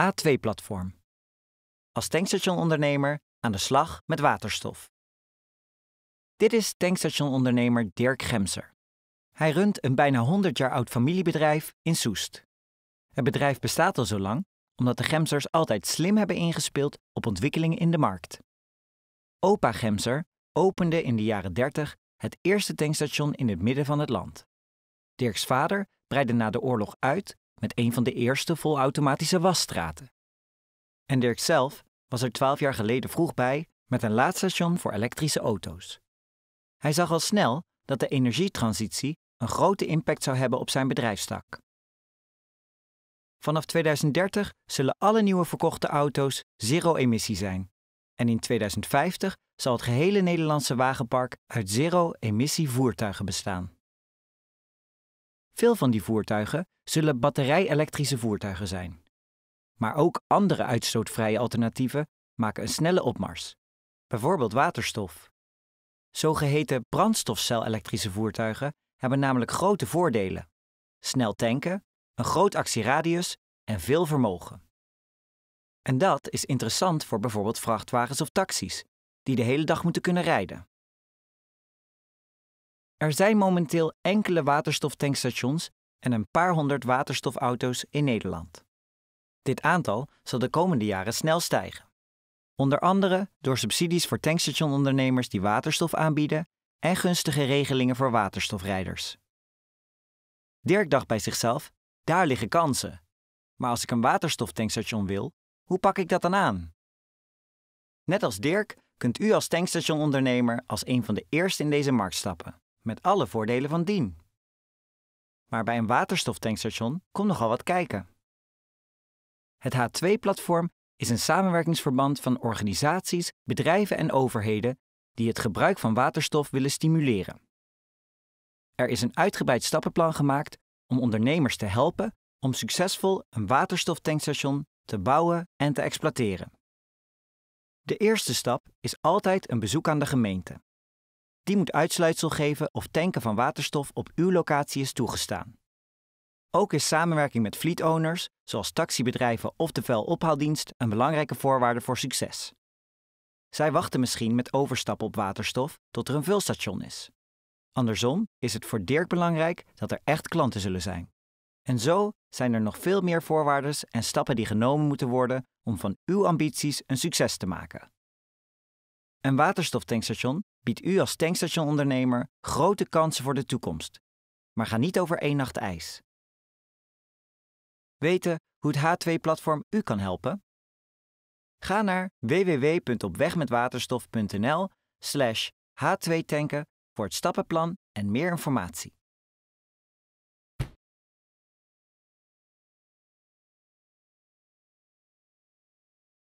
H2-platform. Als tankstationondernemer aan de slag met waterstof. Dit is tankstationondernemer Dirk Gemser. Hij runt een bijna 100 jaar oud familiebedrijf in Soest. Het bedrijf bestaat al zo lang omdat de Gemsers altijd slim hebben ingespeeld op ontwikkelingen in de markt. Opa Gemser opende in de jaren 30 het eerste tankstation in het midden van het land. Dirks vader breidde na de oorlog uit met een van de eerste volautomatische wasstraten. En Dirk zelf was er twaalf jaar geleden vroeg bij met een laadstation voor elektrische auto's. Hij zag al snel dat de energietransitie een grote impact zou hebben op zijn bedrijfstak. Vanaf 2030 zullen alle nieuwe verkochte auto's zero-emissie zijn. En in 2050 zal het gehele Nederlandse wagenpark uit zero-emissie voertuigen bestaan. Veel van die voertuigen zullen batterij-elektrische voertuigen zijn. Maar ook andere uitstootvrije alternatieven maken een snelle opmars, bijvoorbeeld waterstof. Zogeheten brandstofcel-elektrische voertuigen hebben namelijk grote voordelen: snel tanken, een groot actieradius en veel vermogen. En dat is interessant voor bijvoorbeeld vrachtwagens of taxis, die de hele dag moeten kunnen rijden. Er zijn momenteel enkele waterstoftankstations en een paar honderd waterstofauto's in Nederland. Dit aantal zal de komende jaren snel stijgen. Onder andere door subsidies voor tankstationondernemers die waterstof aanbieden en gunstige regelingen voor waterstofrijders. Dirk dacht bij zichzelf: daar liggen kansen. Maar als ik een waterstoftankstation wil, hoe pak ik dat dan aan? Net als Dirk kunt u als tankstationondernemer als een van de eersten in deze markt stappen met alle voordelen van dien. Maar bij een waterstoftankstation komt nogal wat kijken. Het H2-platform is een samenwerkingsverband van organisaties, bedrijven en overheden die het gebruik van waterstof willen stimuleren. Er is een uitgebreid stappenplan gemaakt om ondernemers te helpen om succesvol een waterstoftankstation te bouwen en te exploiteren. De eerste stap is altijd een bezoek aan de gemeente. Die moet uitsluitsel geven of tanken van waterstof op uw locatie is toegestaan. Ook is samenwerking met fleet owners, zoals taxibedrijven of de vuilophaaldienst, een belangrijke voorwaarde voor succes. Zij wachten misschien met overstappen op waterstof tot er een vulstation is. Andersom is het voor Dirk belangrijk dat er echt klanten zullen zijn. En zo zijn er nog veel meer voorwaarden en stappen die genomen moeten worden om van uw ambities een succes te maken. Een waterstoftankstation biedt u als tankstationondernemer grote kansen voor de toekomst. Maar ga niet over één nacht ijs. Weten hoe het H2-platform u kan helpen? Ga naar www.opwegmetwaterstof.nl slash h2tanken voor het stappenplan en meer informatie.